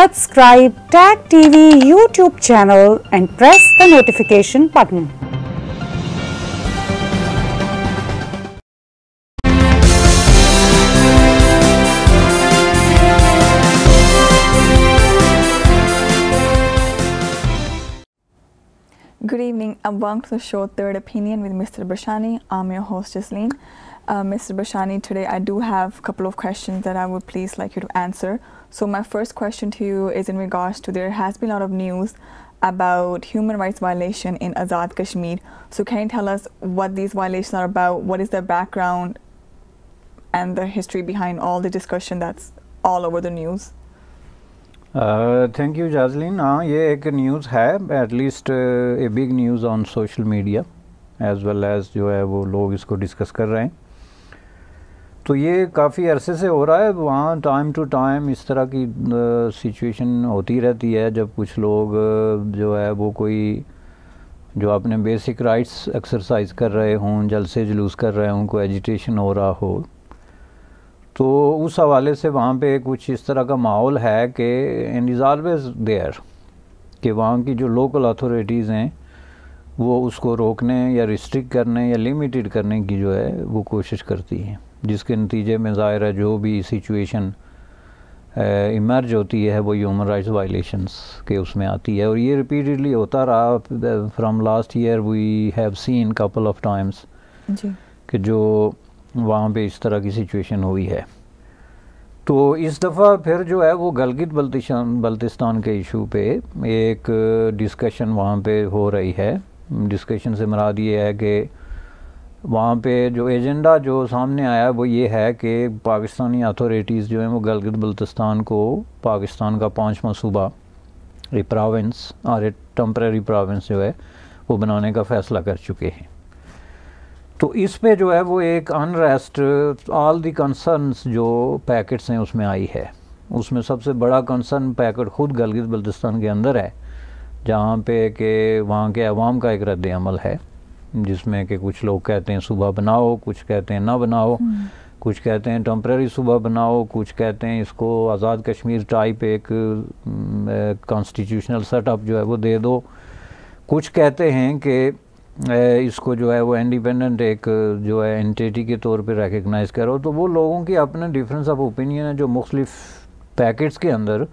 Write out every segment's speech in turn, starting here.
subscribe Tag TV YouTube channel and press the notification button. Good evening and welcome to the show Third Opinion with Mr. Bashani. I'm your host Jasleen. Uh, Mr. Bashani, today I do have a couple of questions that I would please like you to answer. So my first question to you is in regards to there has been a lot of news about human rights violation in Azad Kashmir. So can you tell us what these violations are about? What is the background and the history behind all the discussion that's all over the news? Thank you जाजलिन हाँ ये एक news है at least a big news on social media as well as जो है वो लोग इसको डिस्कस कर रहे हैं तो ये काफ़ी अरसे से हो रहा है वहाँ टाइम टू टाइम इस तरह की सिचुएशन होती रहती है जब कुछ लोग जो है वो कोई जो अपने बेसिक राइट्स एक्सरसाइज कर रहे हों जलसे जुलूस कर रहे हों कोई एजिटेशन हो रहा हो तो उस हवाले से वहाँ पे कुछ इस तरह का माहौल है कि एंड इज़ ऑलवेज देयर कि वहाँ की जो लोकल अथॉरिटीज़ हैं वो उसको रोकने या रिस्ट्रिक्ट करने या लिमिटेड करने की जो है वो कोशिश करती हैं जिसके नतीजे में ज़ाहिर है जो भी सिचुएशन इमर्ज होती है वो ह्यूमन राइट्स वायलेशंस के उसमें आती है और ये रिपीटेडली होता रहा from last year we have seen couple of times कि जो वहाँ पे इस तरह की सिचुएशन हुई है तो इस दफ़ा फिर जो है वो गलगित बल्तिस्तान बल्तिस्तान के इशू पे एक डिस्कशन वहाँ पे हो रही है डिस्कशन से मराद ये है कि वहाँ पे जो एजेंडा जो सामने आया वो ये है कि पाकिस्तानी अथॉरिटीज़ जो हैं वो गलगित बल्तिस्तान को पाकिस्तान का पाँचवा सूबा ये प्राविंस और ये टम्प्रेरी प्राविंस जो है वो बनाने का फ़ैसला कर चुके हैं तो इस पे जो है वो एक अनरेस्ट ऑल दी कंसर्नस जो पैकेट्स हैं उसमें आई है उसमें सबसे बड़ा कंसर्न पैकेट ख़ुद गलगित बल्तिस्तान के अंदर है जहाँ पे कि वहाँ के अवाम का एक रद्द अमल है जिसमें कि कुछ लोग कहते हैं सुबह बनाओ कुछ कहते हैं ना बनाओ हम्म। कुछ कहते हैं टम्प्रेरी सुबह बनाओ कुछ कहते हैं इसको आज़ाद कश्मीर टाइप एक कॉन्स्टिट्यूशनल सेटअप जो है वो दे दो कुछ कहते हैं कि इसको जो है वो इंडिपेंडेंट एक जो है एंटिटी के तौर पे रिकगनाइज़ करो तो वो लोगों की अपने डिफरेंस ऑफ ओपिनियन है जो मुख्तलिफ पैकेट्स के अंदर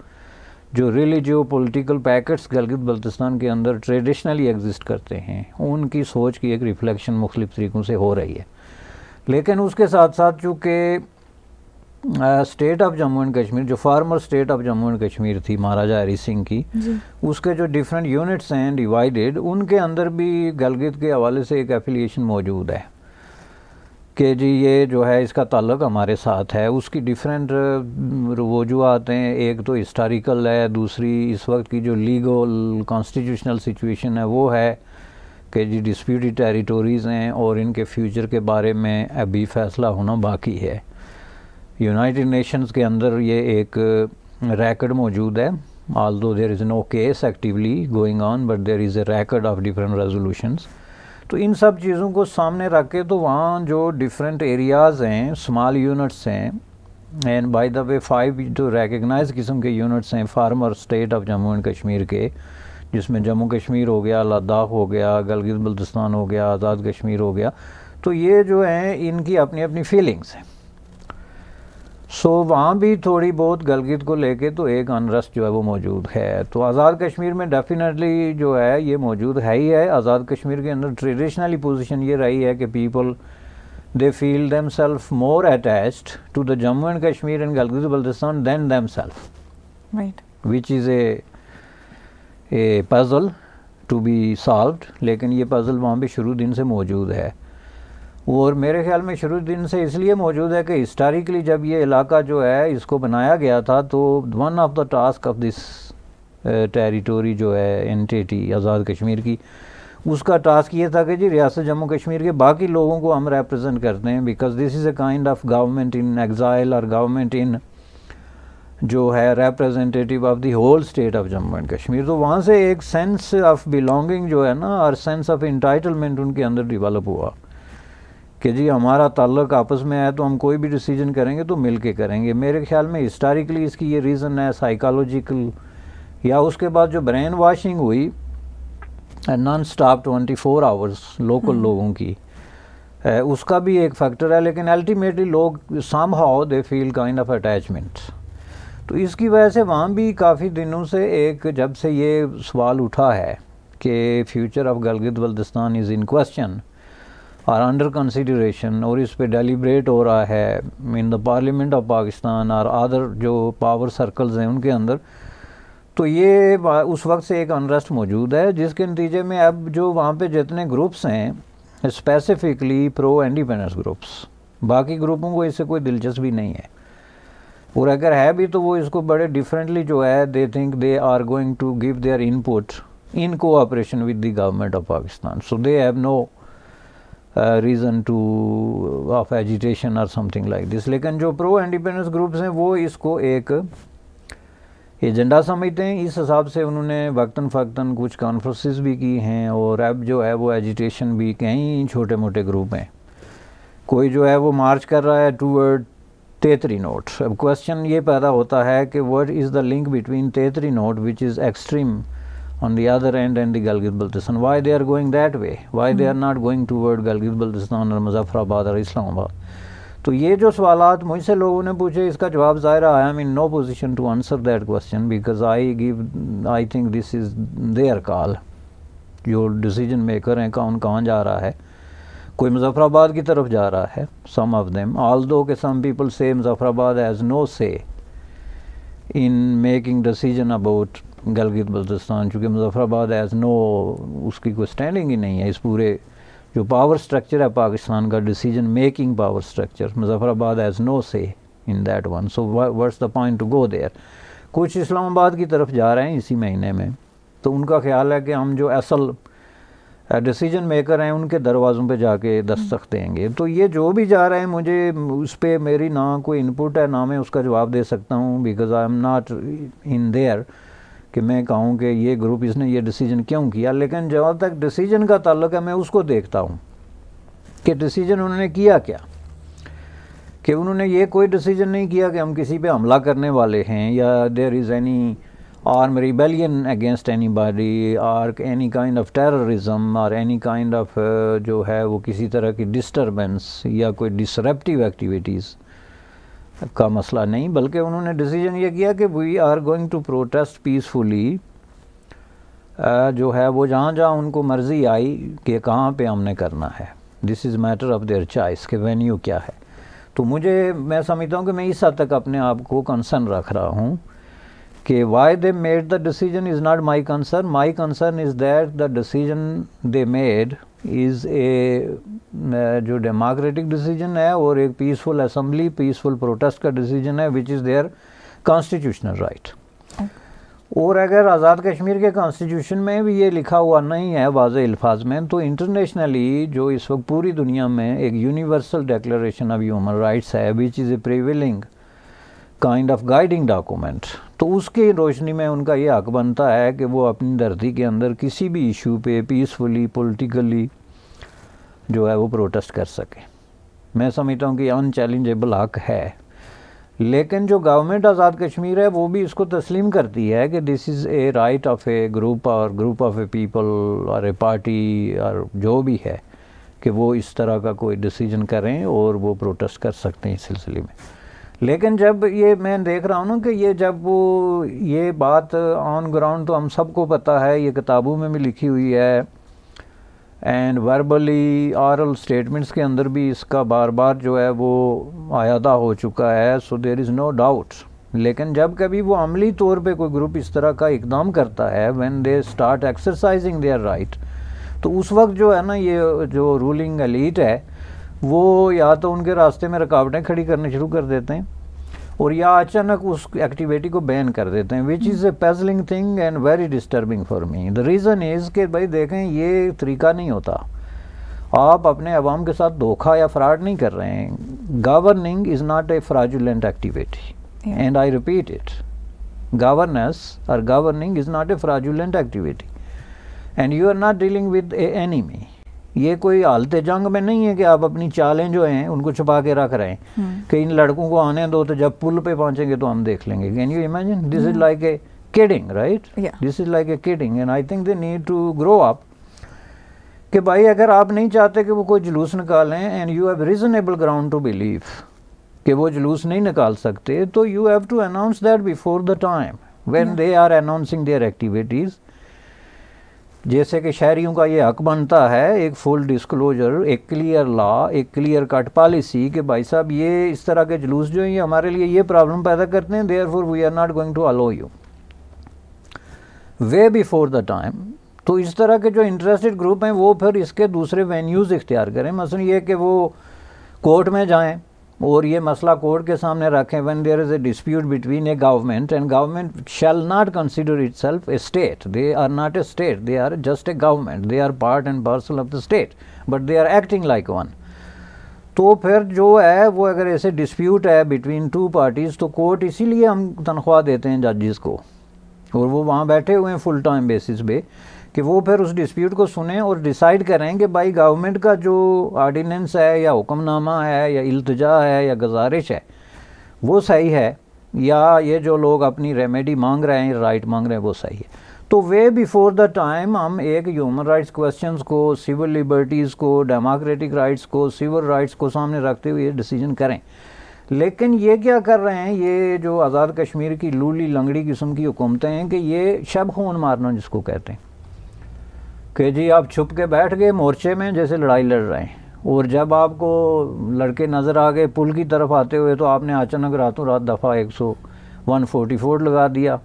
जो religio political political packets Gilgit Baltistan के अंदर ट्रेडिशनली एग्जिस्ट करते हैं उनकी सोच की एक रिफ्लेक्शन मुख्तलिफ तरीक़ों से हो रही है लेकिन उसके साथ साथ चूँकि state of Jammu and Kashmir जो former state of Jammu and Kashmir थी महाराजा हरी सिंह की उसके जो डिफरेंट यूनिट्स हैं डिवाइडेड उनके अंदर भी गलगित के हवाले से एक एफिलिएशन मौजूद है कि जी ये जो है इसका ताल्लुक हमारे साथ है उसकी डिफरेंट वजूहत हैं एक तो हिस्टोरिकल है दूसरी इस वक्त की जो लीगल कॉन्स्टिट्यूशनल सिचुएशन है वो है कि जी डिस्प्यूटेड टेरिटोरीज़ हैं और इनके फ्यूचर के बारे में अभी फ़ैसला होना बाकी है यूनाइटेड नेशंस के अंदर ये एक रैकड मौजूद है although there is no case actively going on but there is a record of different resolutions तो इन सब चीज़ों को सामने रख के तो वहाँ जो डिफरेंट एरियाज़ हैं स्मॉल यूनिट्स हैं and by the way five जो रेकग्नाइज किस्म के यूनिट्स हैं former state of Jammu and Kashmir के जिसमें जम्मू कश्मीर हो गया लद्दाख हो गया गलगित बल्तिस्तान हो गया आज़ाद कश्मीर हो गया तो ये जो हैं इनकी अपनी अपनी फीलिंग्स हैं सो so, वहाँ भी थोड़ी बहुत गलगित को लेके तो एक अनरस जो है वो मौजूद है तो आज़ाद कश्मीर में डेफिनेटली जो है ये मौजूद है ही है आज़ाद कश्मीर के अंदर ट्रेडिशनली पोजीशन ये रही है कि people they feel themselves more attached to the Jammu and Kashmir and Gilgit Baltistan than themselves which is a puzzle to be solve लेकिन ये पजल वहाँ भी शुरू दिन से मौजूद है और मेरे ख्याल में शुरू दिन से इसलिए मौजूद है कि हिस्टारिकली जब ये इलाका जो है इसको बनाया गया था तो one of the task of this territory जो है एनटीटी आज़ाद कश्मीर की उसका टास्क ये था कि जी रियासत जम्मू कश्मीर के बाकी लोगों को हम रिप्रेजेंट करते हैं because this is a kind of government in exile और गवर्नमेंट इन जो है representative of the whole state of Jammu and Kashmir तो वहाँ से एक सेंस ऑफ बिलोंगिंग जो है ना और सेंस ऑफ इंटाइटलमेंट उनके अंदर डिवेलप हुआ कि जी हमारा ताल्लुक आपस में है तो हम कोई भी डिसीजन करेंगे तो मिल के करेंगे मेरे ख्याल में हिस्टारिकली इसकी ये रीज़न है साइकोलॉजिकल या उसके बाद जो ब्रेन वॉशिंग हुई non stop twenty four hours local लोगों की है, उसका भी एक फैक्टर है लेकिन अल्टीमेटली लोग somehow they feel kind of attachment तो इसकी वजह से वहाँ भी काफ़ी दिनों से एक जब से ये सवाल उठा है कि future of Gilgit Baltistan is in question or under consideration और इस पर डेलीब्रेट हो रहा है in the parliament of Pakistan और अदर जो पावर सर्कल्स हैं उनके अंदर तो ये उस वक्त से एक अनरेस्ट मौजूद है जिसके नतीजे में अब जो वहाँ पे जितने ग्रुप्स हैं स्पेसिफिकली प्रो इंडिपेंडेंस ग्रुप्स बाकी ग्रुपों को इससे कोई दिलचस्पी नहीं है और अगर है भी तो वो इसको बड़े डिफरेंटली जो है they think they are going to give their input in cooperation with the government of Pakistan so they have no reason to of agitation और समथिंग लाइक दिस लेकिन जो प्रो इंडिपेंडेंस ग्रुप्स हैं वो इसको एक एजेंडा समझते हैं इस हिसाब से उन्होंने वक्ता फ़क्ता कुछ कॉन्फ्रेंसिस भी की हैं और अब जो है वो एजिटेशन भी कई छोटे मोटे ग्रुप हैं कोई जो है वो मार्च कर रहा है वर्ड तेतरी नोट अब क्वेश्चन ये पैदा होता है कि what is the link between तेतरी नोट which is extreme on the other end and the Gilgit Baltistan. Why they are going that way? Why hmm. they are hmm. not going toward Gilgit Baltistan or Muzaffrabad or Islamabad? तो ये जो सवाल मुझसे लोगों ने पूछे इसका जवाब ज़ाहिर I am in no position to answer that question because I give I think this is their call जो डिसीजन मेकर हैं कौन कहाँ जा रहा है कोई मुजफ्फराबाद की तरफ जा रहा है सम ऑफ देम ऑल दो के सम पीपल से Muzaffarabad has no say in making decision about Gilgit Baltistan चूँकि मुजफ़राबाद एज नो उसकी कोई स्टैंडिंग ही नहीं है इस पूरे जो पावर स्ट्रक्चर है पाकिस्तान का decision making power structure Muzaffarabad has no say in that one so what's the point to go there कुछ इस्लामाबाद की तरफ जा रहे हैं इसी महीने में तो उनका ख्याल है कि हम जो असल डिसीजन मेकर हैं उनके दरवाज़ों पे जाके दस्तक देंगे तो ये जो भी जा रहे हैं मुझे उस पर मेरी ना कोई इनपुट है ना मैं उसका जवाब दे सकता हूँ because I am not in there कि मैं कहूँ कि ये ग्रुप इसने ये डिसीजन क्यों किया लेकिन जहाँ तक डिसीजन का ताल्लुक है मैं उसको देखता हूँ कि डिसीजन उन्होंने किया क्या कि उन्होंने ये कोई डिसीजन नहीं किया कि हम किसी पे हमला करने वाले हैं या there is any arm rebellion against anybody or any kind of terrorism और एनी काइंड ऑफ जो है वो किसी तरह की डिस्टरबेंस या कोई डिसरप्टिव एक्टिविटीज़ का मसला नहीं बल्कि उन्होंने डिसीजन ये किया कि we are going to protest peacefully जो है वो जहाँ जहाँ उनको मर्ज़ी आई कि कहाँ पे हमने करना है this is matter of their choice के वेन्यू क्या है तो मुझे मैं समझता हूँ कि मैं इस हद तक अपने आप को कंसर्न रख रहा हूँ कि why they made the decision is not my concern my concern is that the decision they made is a जो डेमोक्रेटिक डिसीजन है और एक पीसफुल असम्बली पीसफुल प्रोटेस्ट का डिसीजन है which is their constitutional right और अगर आज़ाद कश्मीर के constitution में भी ये लिखा हुआ नहीं है वाज अल्फाज में तो इंटरनेशनली जो इस वक्त पूरी दुनिया में एक universal declaration of human rights है which is a prevailing kind of guiding document तो उसके रोशनी में उनका ये हक बनता है कि वो अपनी धरती के अंदर किसी भी इशू पे पीसफुली पॉलिटिकली जो है वो प्रोटेस्ट कर सके मैं समझता हूँ कि अनचैलेंजेबल हक है लेकिन जो गवर्नमेंट आज़ाद कश्मीर है वो भी इसको तस्लीम करती है कि this is a right of a group और ग्रुप ऑफ ए पीपल और ए पार्टी और जो भी है कि वो इस तरह का कोई डिसीजन करें और वो प्रोटेस्ट कर सकते हैं इस सिलसिले में लेकिन जब ये मैं देख रहा हूँ ना कि ये जब ये बात ऑन ग्राउंड तो हम सबको पता है ये किताबों में भी लिखी हुई है एंड वर्बली औरल स्टेटमेंट्स के अंदर भी इसका बार बार जो है वो आयादा हो चुका है so there is no doubt लेकिन जब कभी वो अमली तौर पे कोई ग्रुप इस तरह का इकदाम करता है when they start exercising their right तो उस वक्त जो है ना ये जो रूलिंग अलीट है वो या तो उनके रास्ते में रुकावटें खड़ी करने शुरू कर देते हैं और या अचानक उस एक्टिविटी को बैन कर देते हैं which is a puzzling thing and very disturbing for me the reason is कि भाई देखें ये तरीका नहीं होता आप अपने आवाम के साथ धोखा या फ्रॉड नहीं कर रहे हैं governing is not a fraudulent activity and I repeat it governance और governing is not a fraudulent activity and you are not dealing with any me ये कोई हालत जंग में नहीं है कि आप अपनी चालें जो हैं उनको छुपा के रख रहे हैं हम्म। कि इन लड़कों को आने दो तो जब पुल पे पहुंचेंगे तो हम देख लेंगे can you imagine this is like a kidding right this is like a kidding and I think they need to grow up कि भाई अगर आप नहीं चाहते कि वो कोई जुलूस निकालें and you have reasonable ground to believe कि वो जुलूस नहीं निकाल सकते तो you have to announce that before the time when they are announcing their activities जैसे कि शहरीों का ये हक बनता है एक फुल डिस्क्लोजर एक क्लियर लॉ एक क्लियर कट पॉलिसी कि भाई साहब ये इस तरह के जुलूस जो हैं ये हमारे लिए ये प्रॉब्लम पैदा करते हैं therefore we are not going to allow you way before the time तो इस तरह के जो इंटरेस्टेड ग्रुप हैं वो फिर इसके दूसरे वेन्यूज़ इख्तियार करें मसलन ये कि वो कोर्ट में जाएँ और ये मसला कोर्ट के सामने रखें one there is a dispute between a government and government shall not consider itself a state they are not a state they are just a government they are part and parcel of the state but they are acting like one तो फिर जो है वो अगर ऐसे dispute है between two parties तो court इसीलिए हम तनख्वाह देते हैं जजिस को और वो वहाँ बैठे हुए हैं फुल टाइम बेसिस पे कि वो फिर उस डिस्प्यूट को सुने और डिसाइड करें कि भाई गवर्नमेंट का जो आर्डीनेंस है या हुक्मनामा है या अल्तजा है या गुजारिश है वो सही है या ये जो लोग अपनी रेमेडी मांग रहे हैं राइट मांग रहे हैं वो सही है तो वे बिफोर द टाइम हम एक ह्यूमन राइट्स क्वेश्चंस को सिविल लिबर्टीज़ को डेमोक्रेटिक राइट्स को सिविल राइट्स को सामने रखते हुए डिसीजन करें लेकिन ये क्या कर रहे हैं ये जो आज़ाद कश्मीर की लूली लंगड़ी किस्म की हुकूमतें हैं कि ये शब खून मारना जिसको कहते हैं कि जी आप छुप के बैठ गए मोर्चे में जैसे लड़ाई लड़ रहे हैं और जब आपको लड़के नज़र आ गए पुल की तरफ आते हुए तो आपने अचानक रातों रात दफ़ा एक सौ वन फोर्टी फोर लगा दिया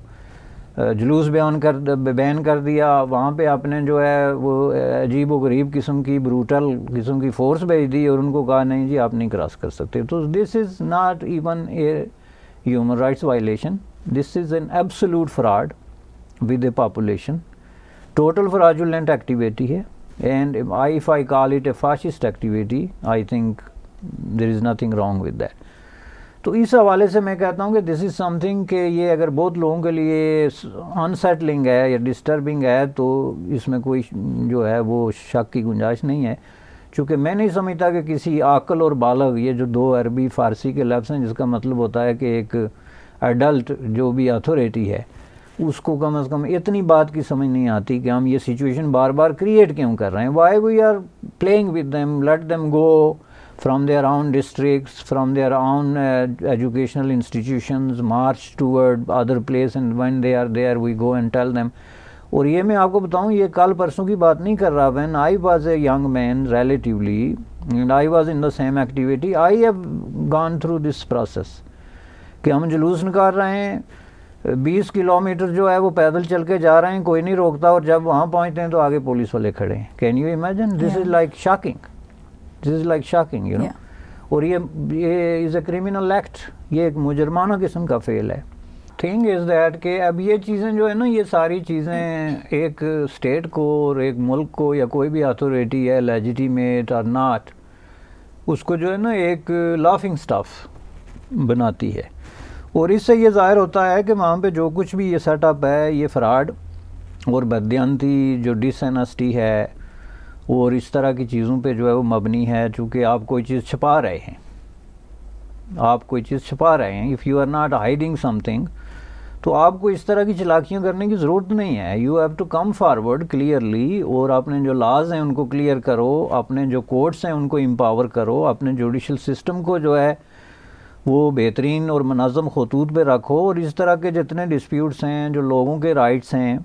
जुलूस बयान कर बैन कर दिया वहाँ पे आपने जो है वो अजीब व गरीब किस्म की ब्रूटल किस्म की फ़ोर्स भेज दी और उनको कहा नहीं जी आप नहीं क्रॉस कर सकते तो this is not even a human rights violation this is an absolute fraud with a population total fraudulent activity है and if I, if I call it a fascist activity I think there is nothing wrong with that तो इस हवाले से मैं कहता हूँ कि this is something कि ये अगर बहुत लोगों के लिए अनसेटलिंग है या डिस्टर्बिंग है तो इसमें कोई जो है वो शक की गुंजाइश नहीं है चूँकि मैं नहीं समझता कि किसी आकल और बालग ये जो दो अरबी फ़ारसी के लफ्ज़ हैं जिसका मतलब होता है कि एक एडल्ट जो भी अथॉरिटी है उसको कम से कम इतनी बात की समझ नहीं आती कि हम ये सिचुएशन बार बार क्रिएट क्यों कर रहे हैं why we are playing with them let them go from their own district from their own educational institution march toward other place and one they are they are we go and tell them और ये मैं आपको बताऊँ ये कल परसों की बात नहीं कर रहा when I was a young man relatively and I was in the same activity I have gone through this process कि हम जुलूस निकाल रहे हैं बीस किलोमीटर जो है वो पैदल चल के जा रहे हैं कोई नहीं रोकता और जब वहाँ पहुँचते हैं तो आगे पुलिस वाले खड़े हैं can you imagine this is like shocking this is like shocking you know और ये ये इज़ अ क्रिमिनल एक्ट ये एक मुजरमाना किस्म का फेल है थिंग इज़ दैट कि अब ये चीज़ें जो है ना ये सारी चीज़ें एक स्टेट को और एक मुल्क को या कोई भी अथॉरिटी है लेजिटीमेट और नाट उसको जो है ना एक लाफिंग स्टाफ बनाती है और इससे ये ज़ाहिर होता है कि वहाँ पे जो कुछ भी ये सेटअप है ये फ्रॉड और बदयनती जो डिसनेस्टी है और इस तरह की चीज़ों पे जो है वो मबनी है चूँकि आप कोई चीज़ छुपा रहे हैं आप कोई चीज़ छुपा रहे हैं if you are not hiding something तो आपको इस तरह की चलाकियाँ करने की ज़रूरत नहीं है you have to come forward clearly और अपने जो लाज हैं उनको क्लियर करो अपने जो कोर्ट्स हैं उनको एम्पावर करो अपने जुडिशल सिस्टम को जो है वो बेहतरीन और मनाज़म खतूत पर रखो और इस तरह के जितने डिस्प्यूट्स हैं जो लोगों के राइट्स हैं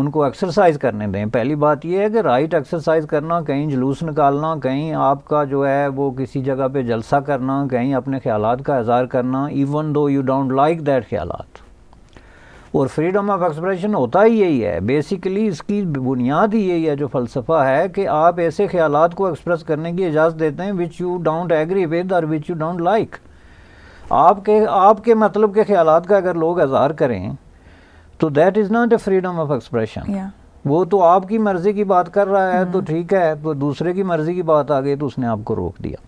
उनको एक्सरसाइज करने दें पहली बात यह है कि राइट एक्सरसाइज करना कहीं जुलूस निकालना कहीं आपका जो है वो किसी जगह पे जलसा करना कहीं अपने ख्याल का इजहार करना even though you don't like that ख्याल और फ्रीडम ऑफ एक्सप्रेशन होता ही यही है बेसिकली इसकी बुनियाद ही यही है जो फ़लसफ़ा है कि आप ऐसे ख्याल को एक्सप्रेस करने की इजाज़त देते हैं which you don't agree with और विच यू डोंट लाइक आपके आपके मतलब के ख्याल का अगर लोग इजहार करें तो that is not a freedom of expression वो तो आपकी मर्ज़ी की बात कर रहा है तो hmm. ठीक है तो दूसरे की मर्ज़ी की बात आ गई तो उसने आपको रोक दिया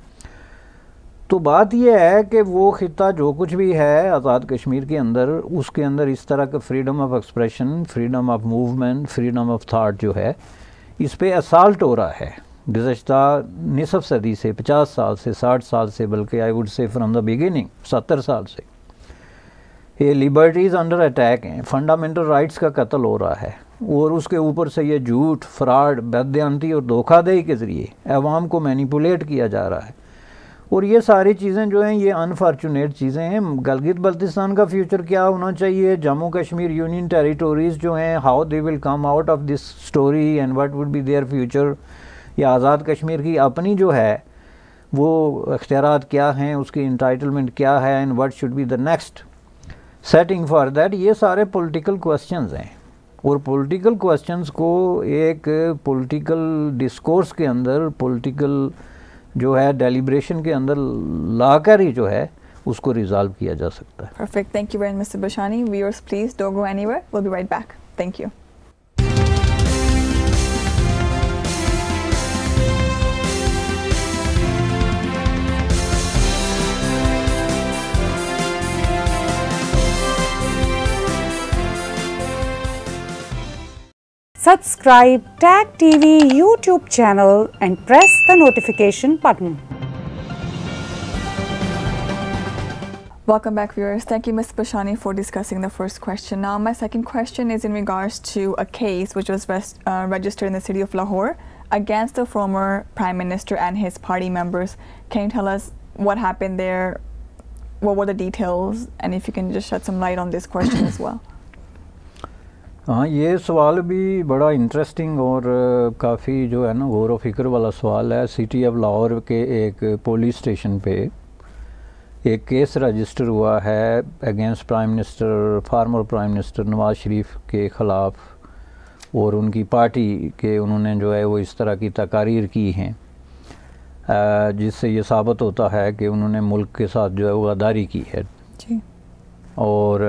तो बात यह है कि वो ख़िता जो कुछ भी है आज़ाद कश्मीर के अंदर उसके अंदर इस तरह का freedom of expression freedom of movement freedom of thought जो है इस पर असाल्ट हो रहा है गुज्त नसफ़ सदी से पचास साल से साठ साल से बल्कि I would say from the beginning सत्तर साल से ये लिबर्टीज़ अंडर अटैक हैं फंडामेंटल राइट्स का कत्ल हो रहा है और उसके ऊपर से ये झूठ फ्रॉड बदती और धोखादही के ज़रिए अवाम को मैनिपुलेट किया जा रहा है और ये सारी चीज़ें जो हैं ये अनफॉर्चुनेट चीज़ें हैं गलगित बल्तिस्तान का फ्यूचर क्या होना चाहिए जम्मू कश्मीर यूनियन टेरिटोरीज़ जो हैं how they will come out of this story and what would be their future या आज़ाद कश्मीर की अपनी जो है वो अख्तियार क्या हैं उसकी इंटाइटलमेंट क्या है and what should be the next setting for that ये सारे पोलिटिकल क्वेश्चन हैं और पोलिटिकल क्वेश्चन को एक पोलिटिकल डिस्कोर्स के अंदर पोलिटिकल जो है डेलीब्रेशन के अंदर लाकर ही जो है उसको रिजॉल्व किया जा सकता है perfect thank you very much mister Bashani please don't go anywhere will be right back thank you Subscribe Tag TV YouTube channel and press the notification button. Welcome back viewers. Thank you Ms. Bashani for discussing the first question. Now my second question is in regards to a case which was rest, uh, registered in the city of Lahore against the former Prime Minister and his party members. Can you tell us what happened there? What were the details? And if you can just shed some light on this question as well. हाँ ये सवाल भी बड़ा interesting और काफ़ी जो है ना गौर व फिक्र वाला सवाल है सिटी ऑफ लाहौर के एक पुलिस स्टेशन पे एक केस रजिस्टर हुआ है against prime minister former prime minister Nawaz Sharif के ख़िलाफ़ और उनकी पार्टी के उन्होंने जो है वो इस तरह की तकारीर की हैं जिससे ये साबित होता है कि उन्होंने मुल्क के साथ जो है वगादारी की है जी और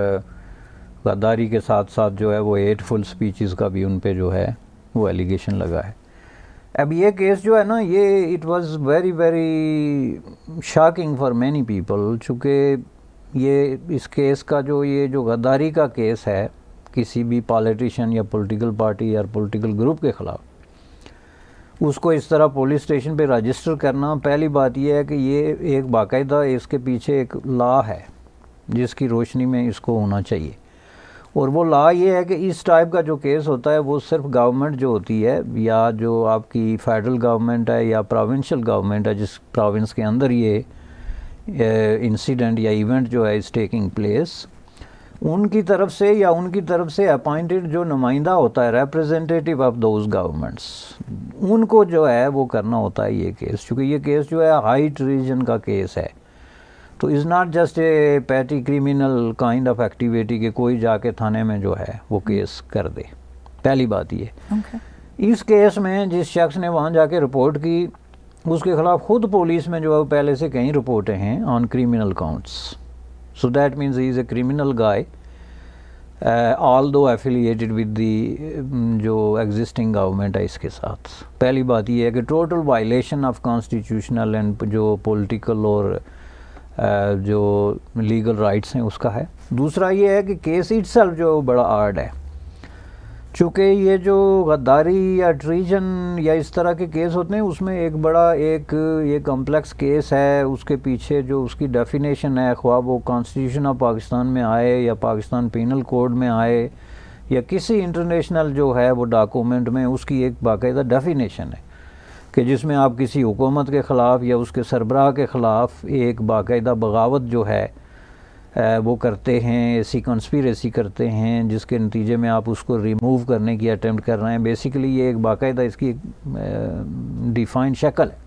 गद्दारी के साथ साथ जो है वो एट फुल स्पीचेस का भी उन पर जो है वो एलिगेशन लगा है अब ये केस जो है ना ये it was very very shocking for many people चूँकि ये इस केस का जो ये जो गद्दारी का केस है किसी भी पॉलिटिशियन या पॉलिटिकल पार्टी या पॉलिटिकल ग्रुप के ख़िलाफ़ उसको इस तरह पुलिस स्टेशन पे रजिस्टर करना पहली बात यह है कि ये एक बाकायदा इसके पीछे एक लॉ है जिसकी रोशनी में इसको होना चाहिए और वो ला ये है कि इस टाइप का जो केस होता है वो सिर्फ गवर्नमेंट जो होती है या जो आपकी फेडरल गवर्नमेंट है या प्रोविंशियल गवर्नमेंट है जिस प्रोविंस के अंदर ये इंसिडेंट या इवेंट जो है इस टेकिंग प्लेस उनकी तरफ से या उनकी तरफ से अपॉइंटेड जो नुमाइंदा होता है रिप्रेजेंटेटिव ऑफ दोज गवर्नमेंट्स उनको जो है वो करना होता है ये केस क्योंकि ये केस जो है हाइट रीजन का केस है तो is not just a petty criminal kind of activity के कोई जाके थाने में जो है वो केस कर दे पहली बात ये okay. इस केस में जिस शख्स ने वहाँ जाके रिपोर्ट की उसके खिलाफ खुद पुलिस में जो है पहले से कई रिपोर्टें हैं on criminal counts so that means is a criminal guy although affiliated with the जो एग्जिस्टिंग गवर्नमेंट है इसके साथ पहली बात यह है कि total violation of constitutional and जो पोलिटिकल और uh, जो लीगल राइट्स हैं उसका है दूसरा ये है कि केस इट जो बड़ा आर्ड है चूँकि ये जो गद्दारी या ट्रीजन या इस तरह के केस होते हैं उसमें एक बड़ा एक ये कम्प्लेक्स केस है उसके पीछे जो उसकी डेफिनेशन है ख्वाब वो कॉन्स्टिट्यूशन ऑफ पाकिस्तान में आए या पाकिस्तान पिनल कोड में आए या किसी इंटरनेशनल जो है वो डॉक्यूमेंट में उसकी एक बाकायदा डेफिनेशन है कि जिसमें आप किसी हुकूमत के ख़िलाफ़ या उसके सरबराह के ख़िलाफ़ एक बाकायदा बगावत जो है वो करते हैं ऐसी कंस्परेसी करते हैं जिसके नतीजे में आप उसको रिमूव करने की अटैम्प्ट कर रहे हैं बेसिकली ये एक बाकायदा इसकी डिफाइंड शक्ल है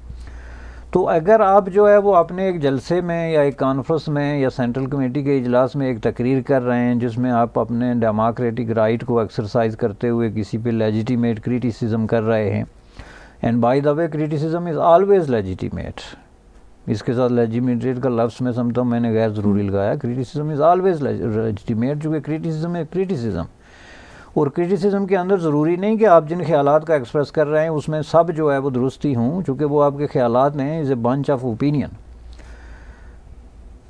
तो अगर आप जो है वो अपने एक जलसे में या एक कॉन्फ्रेंस में या सेंट्रल कमेटी के इजलास में एक तकरीर कर रहे हैं जिसमें आप अपने डेमोक्रेटिक राइट को एक्सरसाइज करते हुए किसी पर लेजिटीमेट क्रिटिसिज्म कर रहे हैं and by the way criticism is always legitimate इसके साथ लेजिमेटेड का लफ्स में समझता हूँ मैंने गैर ज़रूरी लगाया क्रिटिसिज्म इज़ ऑलवेज लेजिटिमेट चूँकि क्रिटिसिज्म है क्रिटिसिज्म और क्रिटिसिज्म के अंदर ज़रूरी नहीं कि आप जिन ख्याल का एक्सप्रेस कर रहे हैं उसमें सब जो है वो दुरुस्ती हूँ चूँकि वो आपके ख्याल हैं is a bunch of opinion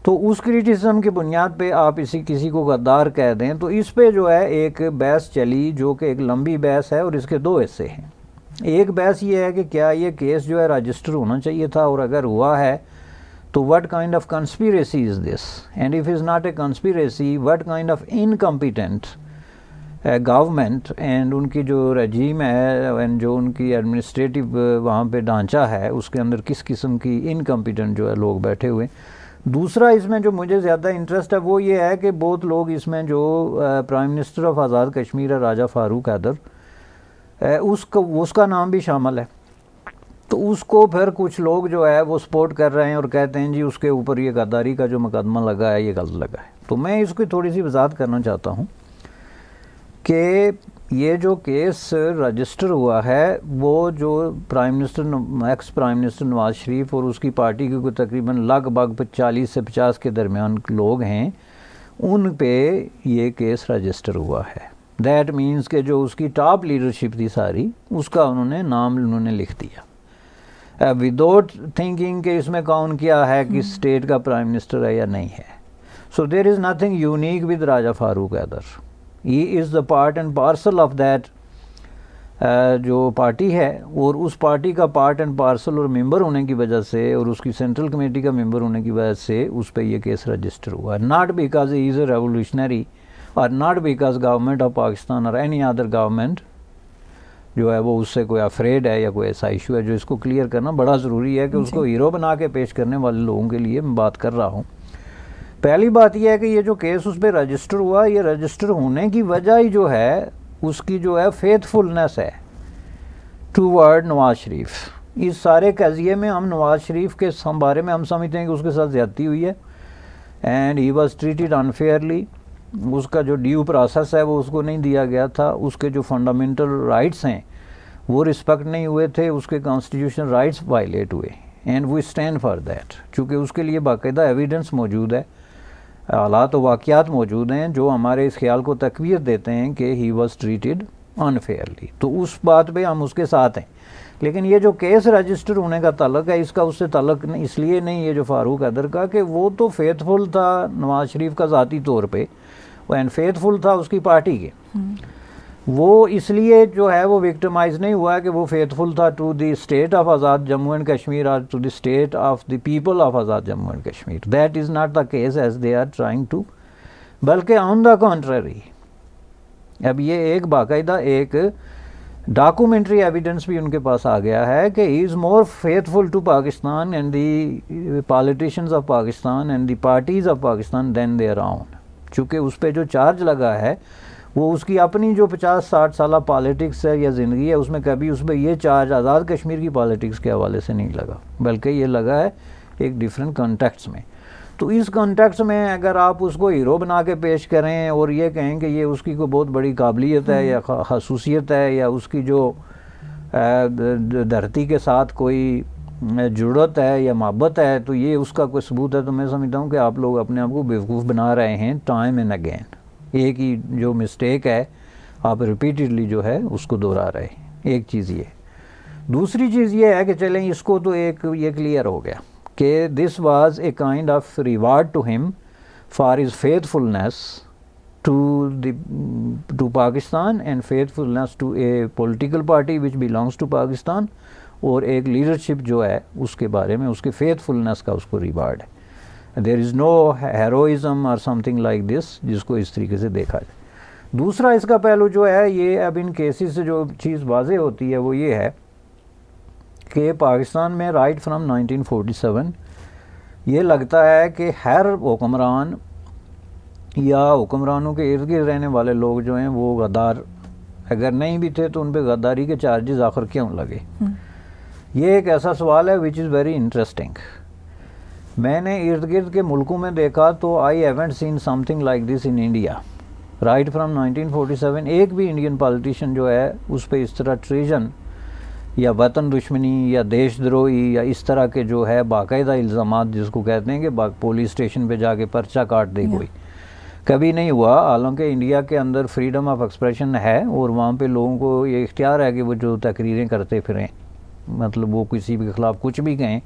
तो उस क्रिटिसिज्म की बुनियाद पे आप इसी किसी को गद्दार कह दें तो इस पे जो है एक बहस चली जो कि एक लंबी बहस है और इसके दो हिस्से हैं एक बहस ये है कि क्या ये केस जो है रजिस्टर होना चाहिए था और अगर हुआ है तो what kind of conspiracy is this and if is not a conspiracy what kind of incompetent government and उनकी जो रजीम है एंड जो उनकी एडमिनिस्ट्रेटिव uh, वहाँ पे ढांचा है उसके अंदर किस किस्म की इनकम्पिटेंट जो है लोग बैठे हुए दूसरा इसमें जो मुझे ज़्यादा इंटरेस्ट है वो ये है कि बहुत लोग इसमें जो prime minister of Azad Kashmir है राजा फ़ारूक हैदर उसका उसका नाम भी शामिल है तो उसको फिर कुछ लोग जो है वो सपोर्ट कर रहे हैं और कहते हैं जी उसके ऊपर ये गद्दारी का जो मुकदमा लगा है ये गलत लगा है तो मैं इसकी थोड़ी सी वजात करना चाहता हूँ कि ये जो केस रजिस्टर हुआ है वो जो prime minister ex prime minister Nawaz Sharif और उसकी पार्टी के तकरीबन लगभग चालीस से पचास के दरमियान लोग हैं उन पे ये केस रजिस्टर हुआ है दैट मीन्स के जो उसकी टॉप लीडरशिप थी सारी उसका उन्होंने नाम उन्होंने लिख दिया विदाउट थिंकिंग के इसमें कौन क्या है कि स्टेट hmm. का प्राइम मिनिस्टर है या नहीं है so there is nothing unique with Raja Farooq Haider he is the part and parcel of that जो पार्टी है और उस पार्टी का पार्ट एंड पार्सल और मेंबर होने की वजह से और उसकी सेंट्रल कमेटी का मेंबर होने की वजह से उस पर यह केस रजिस्टर हुआ not because he is a revolutionary और not because government of Pakistan और एनी अदर गवर्नमेंट जो है वो उससे कोई अफ्रेड है या कोई ऐसा इशू है जो इसको क्लियर करना बड़ा ज़रूरी है कि उसको हीरो बना के पेश करने वाले लोगों के लिए मैं बात कर रहा हूँ पहली बात यह है कि ये जो केस उस पर रजिस्टर हुआ ये रजिस्टर होने की वजह ही जो है उसकी जो है फेथफुलनेस है टू वर्ड नवाज शरीफ इस सारे कजिए में हम नवाज शरीफ के बारे में हम समझते हैं कि उसके साथ ज़्यादती हुई है and he was treated unfairly उसका जो ड्यू प्रोसेस है वो उसको नहीं दिया गया था उसके जो फंडामेंटल राइट्स हैं वो रिस्पेक्ट नहीं हुए थे उसके कॉन्स्टिट्यूशन राइट्स वायलेट हुए and we stand for that चूँकि उसके लिए बाकायदा एविडेंस मौजूद है हालात तो वाक़ात मौजूद हैं जो हमारे इस ख्याल को तकवीत देते हैं कि ही वॉज ट्रीटेड अनफेयरली तो उस बात पर हम उसके साथ हैं लेकिन ये जो केस रजिस्टर होने का तलक है इसका उससे तलक नहीं इसलिए नहीं ये जो फारूक अदर का कि वो तो फेथफुल था नवाज शरीफ का ज़ाती तौर पर वो अनफेथफुल था उसकी पार्टी के वो इसलिए जो है वो विक्टिमाइज नहीं हुआ कि वो फेथफुल था to the state of Azad Jammu and Kashmir और to the state of the people of Azad Jammu and Kashmir that is not the case as they are trying to बल्कि ऑन द कॉन्ट्ररी अब ये एक बाकायदा एक डॉक्यूमेंट्री एविडेंस भी उनके पास आ गया है कि he is more faithful to Pakistan and the of Pakistan and the parties of Pakistan than their own चूँकि उस पर जो चार्ज लगा है वो उसकी अपनी जो पचास साठ साल पॉलिटिक्स है या ज़िंदगी है उसमें कभी उस पर यह चार्ज आज़ाद कश्मीर की पॉलिटिक्स के हवाले से नहीं लगा बल्कि ये लगा है एक डिफरेंट कॉन्टेक्ट्स में तो इस कॉन्टेक्ट्स में अगर आप उसको हीरो बना के पेश करें और ये कहें कि ये उसकी कोई बहुत बड़ी काबिलियत है या खसूसियत है या उसकी जो धरती के साथ कोई जुड़त है या मोहब्बत है तो ये उसका कोई सबूत है तो मैं समझता हूँ कि आप लोग अपने आप को बेवकूफ़ बना रहे हैं टाइम एंड अगेन एक ही जो मिस्टेक है आप रिपीटेडली जो है उसको दोहरा रहे हैं एक चीज़ ये दूसरी चीज़ ये है कि चलें इसको तो एक ये क्लियर हो गया कि this was a kind of reward to him for his faithfulness to the Pakistan and faithfulness to a political party which belongs to Pakistan और एक लीडरशिप जो है उसके बारे में उसके फेथफुलनेस का उसको रिवार्ड है देर इज़ नो हेरोइज़म और समथिंग लाइक दिस जिसको इस तरीके से देखा जाए दूसरा इसका पहलू जो है ये अब इन केसेस से जो चीज़ वाजे होती है वो ये है कि पाकिस्तान में राइट फ्रॉम 1947 ये लगता है कि हर हुक्मरान या हुक्मरानों के इर्द गिर्द रहने वाले लोग जो हैं वो गद्दार अगर नहीं भी थे तो उन पर गद्दारी के चार्जेस आखिर क्यों लगे हम्म। ये एक ऐसा सवाल है विच इज़ वेरी इंटरेस्टिंग मैंने इर्द गिर्द के मुल्कों में देखा तो I haven't seen something like this in India right from 1947 एक भी इंडियन पॉलिटिशियन जो है उस पर इस तरह ट्रीजन या वतन दुश्मनी या देशद्रोही या इस तरह के जो है बाकायदा इल्ज़ाम जिसको कहते हैं कि पुलिस स्टेशन पे जाके पर्चा काट दी कोई कभी नहीं हुआ हालांकि इंडिया के अंदर फ्रीडम ऑफ एक्सप्रेशन है और वहाँ पे लोगों को ये इख्तियार है कि वो जो तकरीरें करते फिरें मतलब वो किसी के ख़िलाफ़ कुछ भी कहें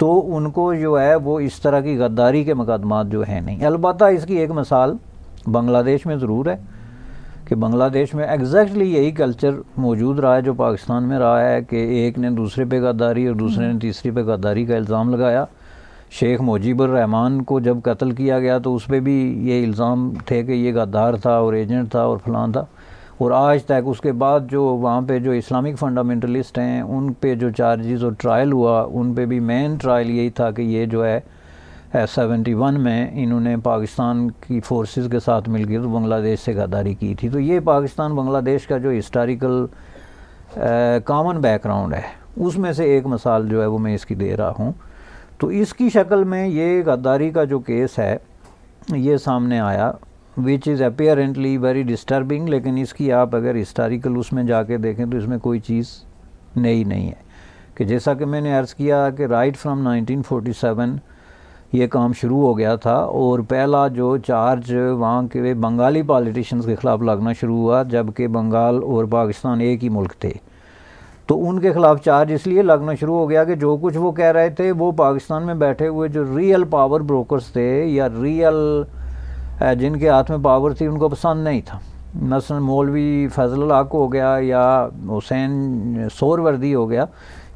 तो उनको जो है वो इस तरह की गद्दारी के मुकदमा जो है नहीं अलबत् इसकी एक मिसाल बांग्लादेश में ज़रूर है कि बांग्लादेश में एग्जैक्टली यही कल्चर मौजूद रहा है जो पाकिस्तान में रहा है कि एक ने दूसरे पे गद्दारी और दूसरे ने हम्म। तीसरे पे गद्दारी का इल्ज़ाम लगाया शेख मुजीबर रहमान को जब कत्ल किया गया तो उस पर भी ये इल्ज़ाम थे कि ये गद्दार था और एजेंट था और फलान था और आज तक उसके बाद जो वहाँ पे जो इस्लामिक फंडामेंटलिस्ट हैं उन पे जो चार्जेस और ट्रायल हुआ उन पे भी मेन ट्रायल यही था कि ये जो है सेवेंटी वन में इन्होंने पाकिस्तान की फोर्सेस के साथ मिलकर तो बांग्लादेश से गद्दारी की थी तो ये पाकिस्तान बांग्लादेश का जो हिस्टारिकल कॉमन बैकग्राउंड है उसमें से एक मिसाल जो है वो मैं इसकी दे रहा हूँ तो इसकी शक्ल में ये गद्दारी का जो केस है ये सामने आया which is apparently very disturbing लेकिन इसकी आप अगर हिस्टारिकल उसमें जाके देखें तो इसमें कोई चीज़ नई नहीं है कि जैसा कि मैंने अर्ज़ किया कि right from nineteen forty seven ये काम शुरू हो गया था और पहला जो चार्ज वहाँ के वे बंगाली पॉलिटिशन के ख़िलाफ़ लगना शुरू हुआ जबकि बंगाल और पाकिस्तान एक ही मुल्क थे तो उनके ख़िलाफ़ चार्ज इसलिए लगना शुरू हो गया कि जो कुछ वो कह रहे थे वो पाकिस्तान में बैठे हुए जो रियल पावर ब्रोकर्स थे या रियल जिनके हाथ में पावर थी उनको पसंद नहीं था मसलन मौलवी फजल हक हो गया या हुसैन शोरवर्दी हो गया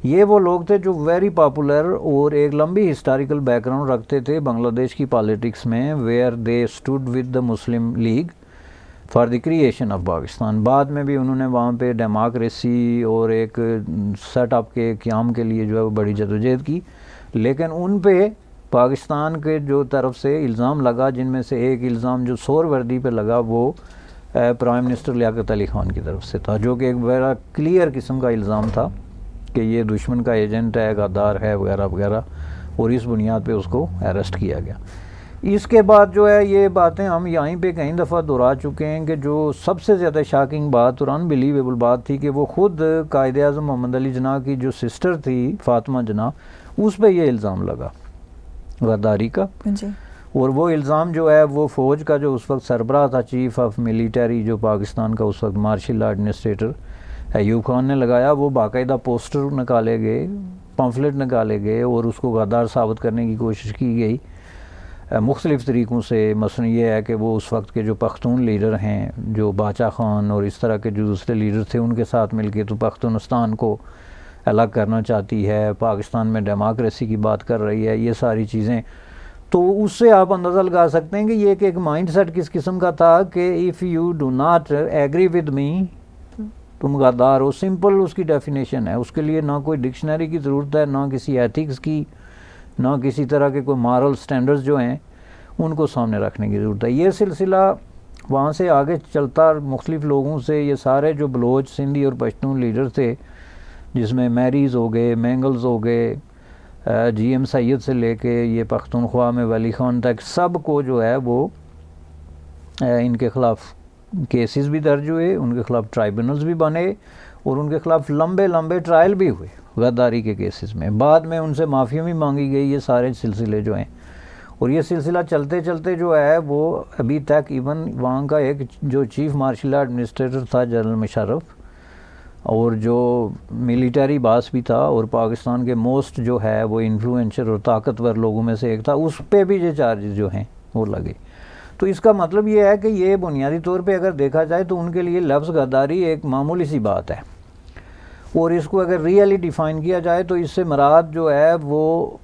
ये वो लोग थे जो वेरी पॉपुलर और एक लंबी हिस्टोरिकल बैकग्राउंड रखते थे बांग्लादेश की पॉलिटिक्स में where they stood with the Muslim League for the creation of Pakistan बाद में भी उन्होंने वहाँ पे डेमोक्रेसी और एक सेटअप के क्याम के लिए जो है वो बड़ी जदोजहद की लेकिन उन पे पाकिस्तान के जो तरफ से इल्ज़ाम लगा जिनमें से एक इल्ज़ाम जो शोर वर्दी पर लगा वो प्राइम मिनिस्टर लियाकत अली ख़ान की तरफ से था जो कि एक बड़ा क्लियर किस्म का इल्ज़ाम था कि ये दुश्मन का एजेंट है गद्दार है वगैरह वगैरह और इस बुनियाद पे उसको अरेस्ट किया गया इसके बाद जो है ये बातें हम यहीं पे कई दफ़ा दोहरा चुके हैं कि जो सबसे ज़्यादा शॉकिंग बात और अनबिलीवेबल बात थी कि वो ख़ुद कायद अजम मोहम्मद अली जना की जो सिस्टर थी फातमा जना उस पर यह इल्ज़ाम लगा गद्दारी का और वो इल्ज़ाम जो है वो फ़ौज का जो उस वक्त सरबराह था चीफ ऑफ मिलिटरी जो पाकिस्तान का उस वक्त मार्शल एडमिनिस्ट्रेटर अयूब खान ने लगाया वो बाकायदा पोस्टर निकाले गए पम्फलेट निकाले गए और उसको गद्दार साबित करने की कोशिश की गई मुख्तलिफ़ तरीक़ों से मसलन ये है कि वो उस वक्त के जो पख्तून लीडर हैं जो बाचा खान और इस तरह के जो दूसरे लीडर थे उनके साथ मिल के तो पख्तनस्तान को अलग करना चाहती है पाकिस्तान में डेमोक्रेसी की बात कर रही है ये सारी चीज़ें तो उससे आप अंदाज़ा लगा सकते हैं कि ये एक, एक माइंड सेट किस किस्म का था कि if you do not agree with me तुम गद्दार हो सिंपल उसकी डेफिनेशन है उसके लिए ना कोई डिक्शनरी की ज़रूरत है ना किसी एथिक्स की ना किसी तरह के कोई मॉरल स्टैंडर्ड्स जो हैं उनको सामने रखने की ज़रूरत है ये सिलसिला वहाँ से आगे चलता मुख्तलिफ़ लोगों से ये सारे जो बलोच सिंधी और पश्तून लीडर थे जिसमें मैरीज़ हो गए मैंगल्स हो गए जी एम सैद से लेके ये पख्तनख्वा में वली खान तक सब को जो है वो इनके ख़िलाफ़ केसेस भी दर्ज हुए उनके ख़िलाफ़ ट्राइब्यूनल्स भी बने और उनके ख़िलाफ़ लंबे लंबे ट्रायल भी हुए गद्दारी के केसेस में बाद में उनसे माफ़ी भी मांगी गई ये सारे सिलसिले जो हैं और ये सिलसिला चलते चलते जो है वो अभी तक इवन वहाँ का एक जो चीफ़ मार्शल एडमिनिस्ट्रेटर था जनरल मुशरफ़ और जो मिलिट्री बास भी था और पाकिस्तान के मोस्ट जो है वो इन्फ्लुएंशियल और ताकतवर लोगों में से एक था उस पर भी ये चार्जेस जो हैं वो लगे तो इसका मतलब ये है कि ये बुनियादी तौर पे अगर देखा जाए तो उनके लिए लफ्ज़ गद्दारी एक मामूली सी बात है और इसको अगर रियली डिफ़ाइन किया जाए तो इससे मराद जो है वो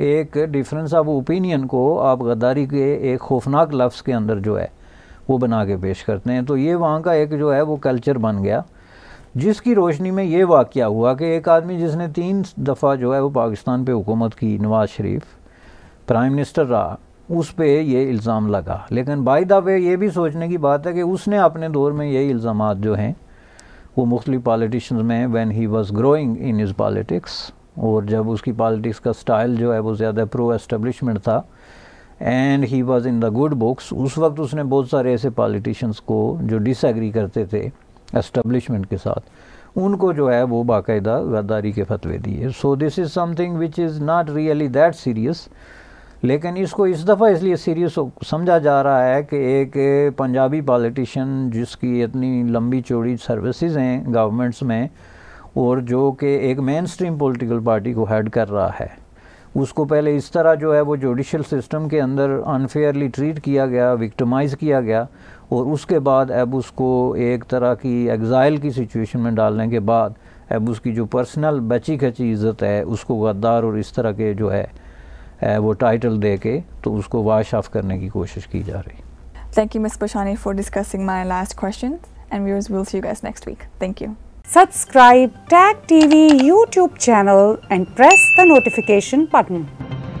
एक डिफरेंस ऑफ ओपिनियन को आप गद्दारी के एक खौफनाक लफ्ज़ के अंदर जो है वो बना के पेश करते हैं तो ये वहाँ का एक जो है वो कल्चर बन गया जिसकी रोशनी में ये वाक़ हुआ कि एक आदमी जिसने तीन दफ़ा जो है वो पाकिस्तान पर हुकूमत की नवाज़ शरीफ प्राइम मिनिस्टर रहा उस पर यह इल्ज़ाम लगा लेकिन बाई दफ़े ये भी सोचने की बात है कि उसने अपने दौर में यही इल्ज़ाम जो हैं वो मुख्तलि पॉलिटिशन में when he was growing in his politics और जब उसकी पॉलिटिक्स का स्टाइल जो है वो ज़्यादा प्रो एस्टबलिशमेंट था and he was in the good books उस वक्त उसने बहुत सारे ऐसे पॉलिटिशन्स को जो डिसग्री करते थे एस्टेब्लिशमेंट के साथ उनको जो है वो बाकायदा गद्दारी के फतवे दिए so this is something which is not really that serious लेकिन इसको इस दफ़ा इसलिए सीरियस समझा जा रहा है कि एक पंजाबी पॉलिटिशियन जिसकी इतनी लंबी चौड़ी सर्विसेज हैं गवर्नमेंट्स में और जो कि एक मेन स्ट्रीम पोलिटिकल पार्टी को हेड कर रहा है उसको पहले इस तरह जो है वो जुडिशल सिस्टम के अंदर अनफेयरली ट्रीट किया गया विक्टमाइज़ किया गया और उसके बाद अब उसको एक तरह की एग्ज़ाइल की सिचुएशन में डालने के बाद अब उसकी जो पर्सनल बची खची इज़्ज़त है उसको गद्दार और इस तरह के जो है वो टाइटल दे के तो उसको वाश ऑफ करने की कोशिश की जा रही thank you miss Pashani for discussing my last question and viewers will see you guys next week thank you Subscribe Tag TV YouTube channel and press the notification button.